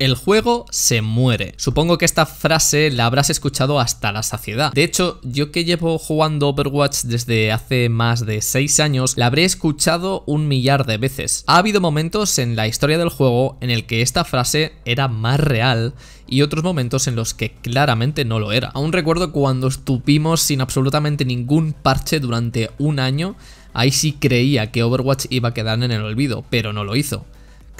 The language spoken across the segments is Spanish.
El juego se muere. Supongo que esta frase la habrás escuchado hasta la saciedad. De hecho, yo que llevo jugando Overwatch desde hace más de 6 años, la habré escuchado un millar de veces. Ha habido momentos en la historia del juego en el que esta frase era más real y otros momentos en los que claramente no lo era. Aún recuerdo cuando estuvimos sin absolutamente ningún parche durante un año, ahí sí creía que Overwatch iba a quedar en el olvido, pero no lo hizo.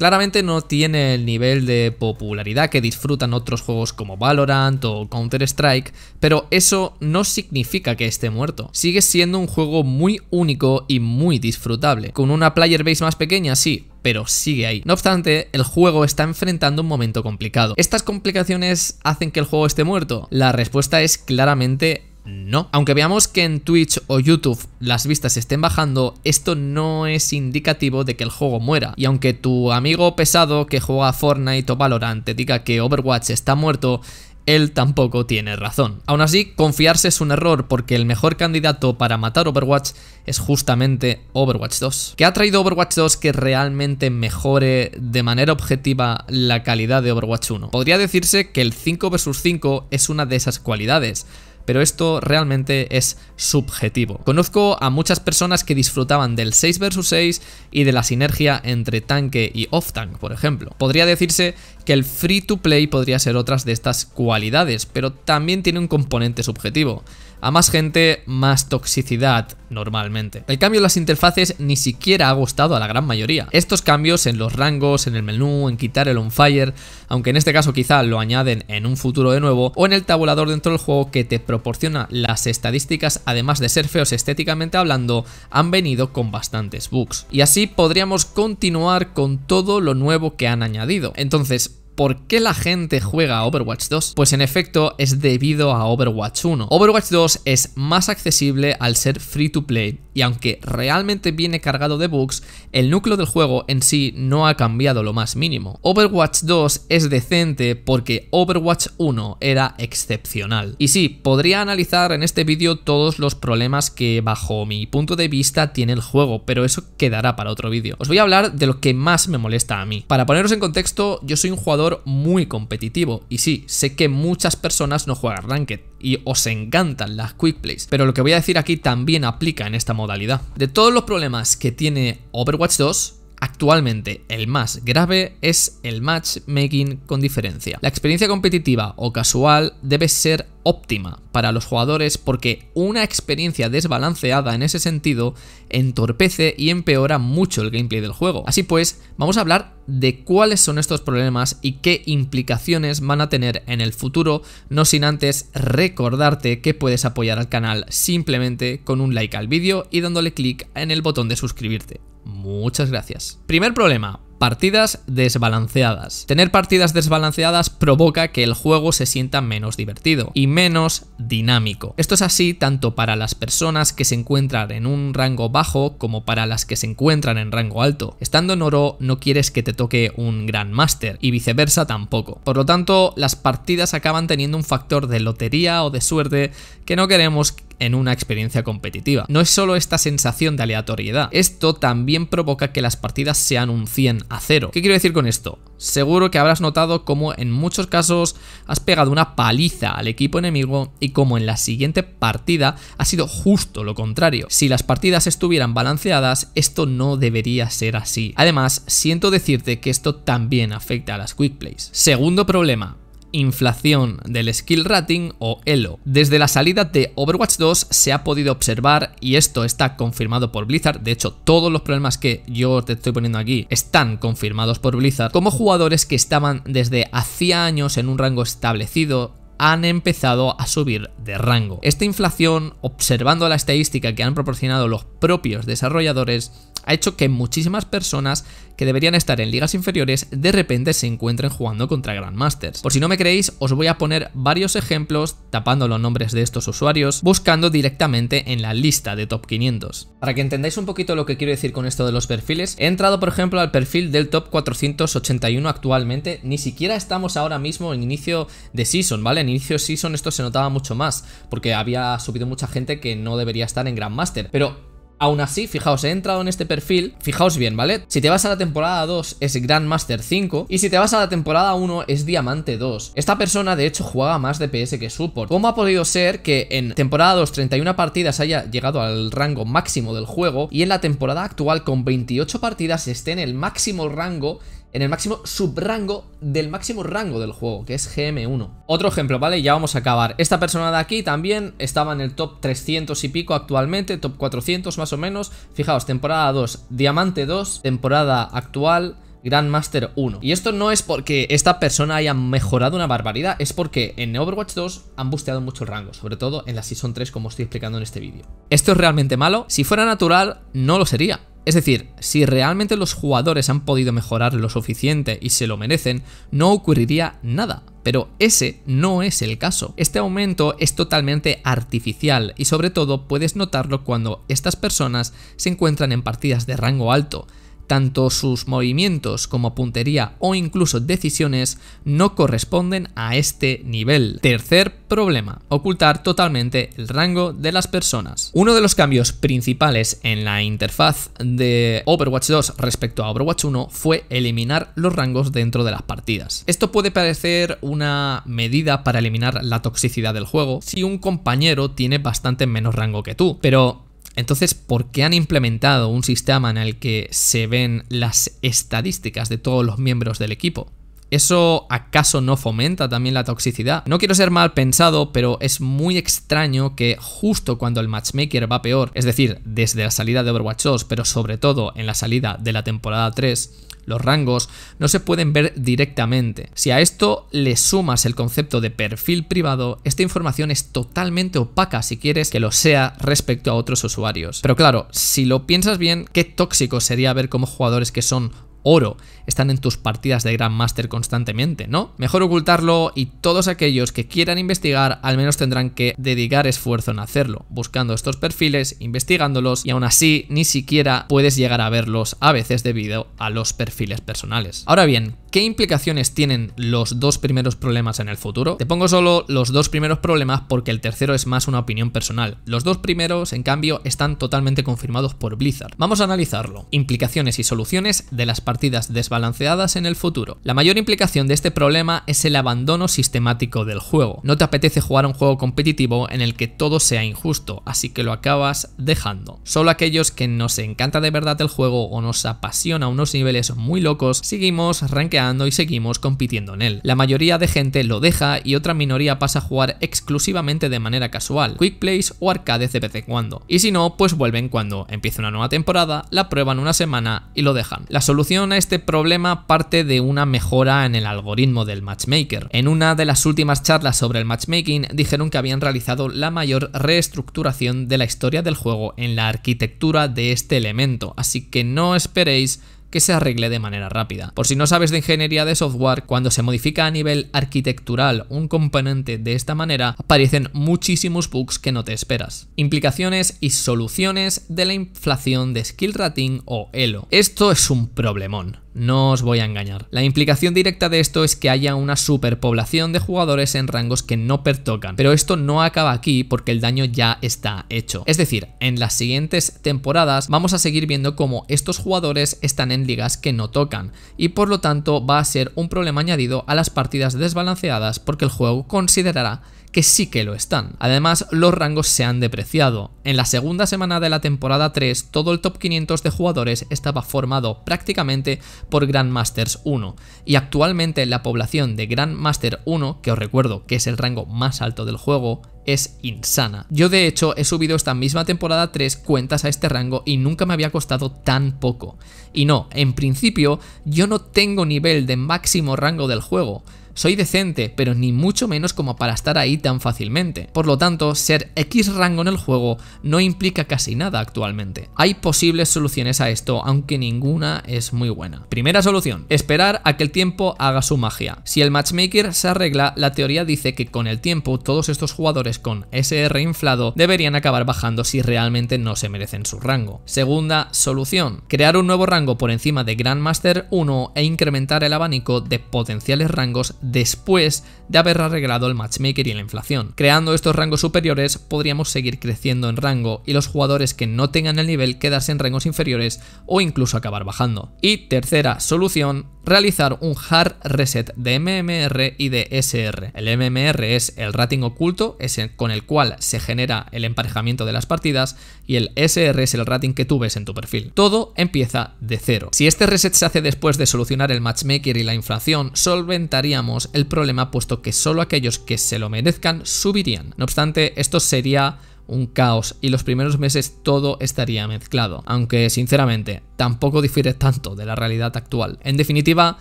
Claramente no tiene el nivel de popularidad que disfrutan otros juegos como Valorant o Counter-Strike, pero eso no significa que esté muerto. Sigue siendo un juego muy único y muy disfrutable. Con una player base más pequeña, sí, pero sigue ahí. No obstante, el juego está enfrentando un momento complicado. ¿Estas complicaciones hacen que el juego esté muerto? La respuesta es claramente no. Aunque veamos que en Twitch o YouTube las vistas estén bajando, esto no es indicativo de que el juego muera. Y aunque tu amigo pesado que juega Fortnite o Valorant te diga que Overwatch está muerto, él tampoco tiene razón. Aún así, confiarse es un error porque el mejor candidato para matar Overwatch es justamente Overwatch 2. ¿Qué ha traído Overwatch 2 que realmente mejore de manera objetiva la calidad de Overwatch 1? Podría decirse que el 5 vs 5 es una de esas cualidades, pero esto realmente es subjetivo. Conozco a muchas personas que disfrutaban del 6 vs 6 y de la sinergia entre tanque y off-tank, por ejemplo. Podría decirse que el free to play podría ser otras de estas cualidades, pero también tiene un componente subjetivo. A más gente, más toxicidad normalmente. El cambio en las interfaces ni siquiera ha gustado a la gran mayoría. Estos cambios en los rangos, en el menú, en quitar el on fire, aunque en este caso quizá lo añaden en un futuro de nuevo, o en el tabulador dentro del juego que te proporciona las estadísticas, además de ser feos estéticamente hablando, han venido con bastantes bugs. Y así podríamos continuar con todo lo nuevo que han añadido. Entonces, ¿Por qué la gente juega a Overwatch 2? Pues en efecto es debido a Overwatch 1. Overwatch 2 es más accesible al ser free to play y aunque realmente viene cargado de bugs, el núcleo del juego en sí no ha cambiado lo más mínimo. Overwatch 2 es decente porque Overwatch 1 era excepcional. Y sí, podría analizar en este vídeo todos los problemas que bajo mi punto de vista tiene el juego, pero eso quedará para otro vídeo. Os voy a hablar de lo que más me molesta a mí. Para poneros en contexto, yo soy un jugador muy competitivo. Y sí, sé que muchas personas no juegan Ranked y os encantan las Quick pero lo que voy a decir aquí también aplica en esta modalidad. De todos los problemas que tiene Overwatch 2, Actualmente, el más grave es el matchmaking con diferencia. La experiencia competitiva o casual debe ser óptima para los jugadores porque una experiencia desbalanceada en ese sentido entorpece y empeora mucho el gameplay del juego. Así pues, vamos a hablar de cuáles son estos problemas y qué implicaciones van a tener en el futuro, no sin antes recordarte que puedes apoyar al canal simplemente con un like al vídeo y dándole clic en el botón de suscribirte. Muchas gracias. Primer problema, partidas desbalanceadas. Tener partidas desbalanceadas provoca que el juego se sienta menos divertido y menos dinámico. Esto es así tanto para las personas que se encuentran en un rango bajo como para las que se encuentran en rango alto. Estando en oro no quieres que te toque un gran máster y viceversa tampoco. Por lo tanto, las partidas acaban teniendo un factor de lotería o de suerte que no queremos en una experiencia competitiva. No es solo esta sensación de aleatoriedad, esto también provoca que las partidas sean un 100 a 0. ¿Qué quiero decir con esto? Seguro que habrás notado cómo en muchos casos has pegado una paliza al equipo enemigo y cómo en la siguiente partida ha sido justo lo contrario. Si las partidas estuvieran balanceadas, esto no debería ser así. Además, siento decirte que esto también afecta a las quick plays. Segundo problema, inflación del skill rating o ELO. Desde la salida de Overwatch 2 se ha podido observar, y esto está confirmado por Blizzard, de hecho todos los problemas que yo te estoy poniendo aquí están confirmados por Blizzard, como jugadores que estaban desde hacía años en un rango establecido han empezado a subir de rango. Esta inflación, observando la estadística que han proporcionado los propios desarrolladores, ha hecho que muchísimas personas que deberían estar en ligas inferiores de repente se encuentren jugando contra Grandmasters. Por si no me creéis, os voy a poner varios ejemplos tapando los nombres de estos usuarios, buscando directamente en la lista de top 500. Para que entendáis un poquito lo que quiero decir con esto de los perfiles, he entrado por ejemplo al perfil del top 481 actualmente, ni siquiera estamos ahora mismo en inicio de season, ¿vale? En inicio de season esto se notaba mucho más, porque había subido mucha gente que no debería estar en Grandmaster, pero Aún así, fijaos, he entrado en este perfil, fijaos bien, ¿vale? Si te vas a la temporada 2 es Grandmaster 5 y si te vas a la temporada 1 es Diamante 2. Esta persona de hecho juega más DPS que Support. ¿Cómo ha podido ser que en temporada 2 31 partidas haya llegado al rango máximo del juego y en la temporada actual con 28 partidas esté en el máximo rango en el máximo subrango del máximo rango del juego, que es GM1. Otro ejemplo, ¿vale? Ya vamos a acabar. Esta persona de aquí también estaba en el top 300 y pico actualmente, top 400 más o menos. Fijaos, temporada 2, Diamante 2, temporada actual... Grandmaster 1. Y esto no es porque esta persona haya mejorado una barbaridad, es porque en Overwatch 2 han busteado muchos rangos, sobre todo en la Season 3 como estoy explicando en este vídeo. ¿Esto es realmente malo? Si fuera natural, no lo sería. Es decir, si realmente los jugadores han podido mejorar lo suficiente y se lo merecen, no ocurriría nada. Pero ese no es el caso. Este aumento es totalmente artificial y sobre todo puedes notarlo cuando estas personas se encuentran en partidas de rango alto, tanto sus movimientos como puntería o incluso decisiones no corresponden a este nivel. Tercer problema, ocultar totalmente el rango de las personas. Uno de los cambios principales en la interfaz de Overwatch 2 respecto a Overwatch 1 fue eliminar los rangos dentro de las partidas. Esto puede parecer una medida para eliminar la toxicidad del juego si un compañero tiene bastante menos rango que tú, pero entonces, ¿por qué han implementado un sistema en el que se ven las estadísticas de todos los miembros del equipo? ¿Eso acaso no fomenta también la toxicidad? No quiero ser mal pensado, pero es muy extraño que justo cuando el matchmaker va peor, es decir, desde la salida de Overwatch 2, pero sobre todo en la salida de la temporada 3, los rangos no se pueden ver directamente. Si a esto le sumas el concepto de perfil privado, esta información es totalmente opaca si quieres que lo sea respecto a otros usuarios. Pero claro, si lo piensas bien, qué tóxico sería ver como jugadores que son oro están en tus partidas de Grandmaster constantemente, ¿no? Mejor ocultarlo y todos aquellos que quieran investigar al menos tendrán que dedicar esfuerzo en hacerlo, buscando estos perfiles, investigándolos y aún así ni siquiera puedes llegar a verlos a veces debido a los perfiles personales. Ahora bien, ¿Qué implicaciones tienen los dos primeros problemas en el futuro? Te pongo solo los dos primeros problemas porque el tercero es más una opinión personal. Los dos primeros, en cambio, están totalmente confirmados por Blizzard. Vamos a analizarlo. Implicaciones y soluciones de las partidas de balanceadas en el futuro. La mayor implicación de este problema es el abandono sistemático del juego. No te apetece jugar un juego competitivo en el que todo sea injusto, así que lo acabas dejando. Solo aquellos que nos encanta de verdad el juego o nos apasiona unos niveles muy locos, seguimos rankeando y seguimos compitiendo en él. La mayoría de gente lo deja y otra minoría pasa a jugar exclusivamente de manera casual, quick plays o arcades de vez en cuando. Y si no, pues vuelven cuando empieza una nueva temporada, la prueban una semana y lo dejan. La solución a este problema problema parte de una mejora en el algoritmo del matchmaker. En una de las últimas charlas sobre el matchmaking dijeron que habían realizado la mayor reestructuración de la historia del juego en la arquitectura de este elemento, así que no esperéis que se arregle de manera rápida. Por si no sabes de ingeniería de software, cuando se modifica a nivel arquitectural un componente de esta manera, aparecen muchísimos bugs que no te esperas. Implicaciones y soluciones de la inflación de skill rating o ELO. Esto es un problemón. No os voy a engañar. La implicación directa de esto es que haya una superpoblación de jugadores en rangos que no pertocan, pero esto no acaba aquí porque el daño ya está hecho. Es decir, en las siguientes temporadas vamos a seguir viendo cómo estos jugadores están en ligas que no tocan, y por lo tanto va a ser un problema añadido a las partidas desbalanceadas porque el juego considerará que sí que lo están. Además, los rangos se han depreciado. En la segunda semana de la temporada 3, todo el top 500 de jugadores estaba formado prácticamente por Grandmasters 1, y actualmente la población de Grandmaster 1, que os recuerdo que es el rango más alto del juego, es insana. Yo de hecho he subido esta misma temporada 3 cuentas a este rango y nunca me había costado tan poco. Y no, en principio yo no tengo nivel de máximo rango del juego, soy decente, pero ni mucho menos como para estar ahí tan fácilmente. Por lo tanto, ser X rango en el juego no implica casi nada actualmente. Hay posibles soluciones a esto, aunque ninguna es muy buena. Primera solución, esperar a que el tiempo haga su magia. Si el matchmaker se arregla, la teoría dice que con el tiempo todos estos jugadores con SR inflado deberían acabar bajando si realmente no se merecen su rango. Segunda solución, crear un nuevo rango por encima de Grandmaster 1 e incrementar el abanico de potenciales rangos después de haber arreglado el matchmaker y la inflación. Creando estos rangos superiores podríamos seguir creciendo en rango y los jugadores que no tengan el nivel quedarse en rangos inferiores o incluso acabar bajando. Y tercera solución, realizar un hard reset de MMR y de SR. El MMR es el rating oculto, con el cual se genera el emparejamiento de las partidas y el SR es el rating que tú ves en tu perfil. Todo empieza de cero. Si este reset se hace después de solucionar el matchmaker y la inflación, solventaríamos el problema puesto que solo aquellos que se lo merezcan subirían. No obstante, esto sería un caos y los primeros meses todo estaría mezclado, aunque sinceramente tampoco difiere tanto de la realidad actual. En definitiva,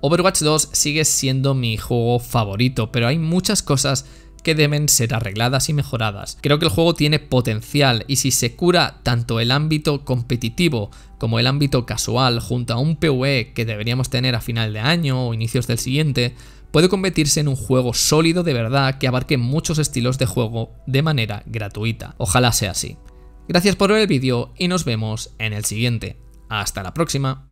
Overwatch 2 sigue siendo mi juego favorito, pero hay muchas cosas que deben ser arregladas y mejoradas. Creo que el juego tiene potencial y si se cura tanto el ámbito competitivo como el ámbito casual junto a un PvE que deberíamos tener a final de año o inicios del siguiente, puede convertirse en un juego sólido de verdad que abarque muchos estilos de juego de manera gratuita. Ojalá sea así. Gracias por ver el vídeo y nos vemos en el siguiente. Hasta la próxima.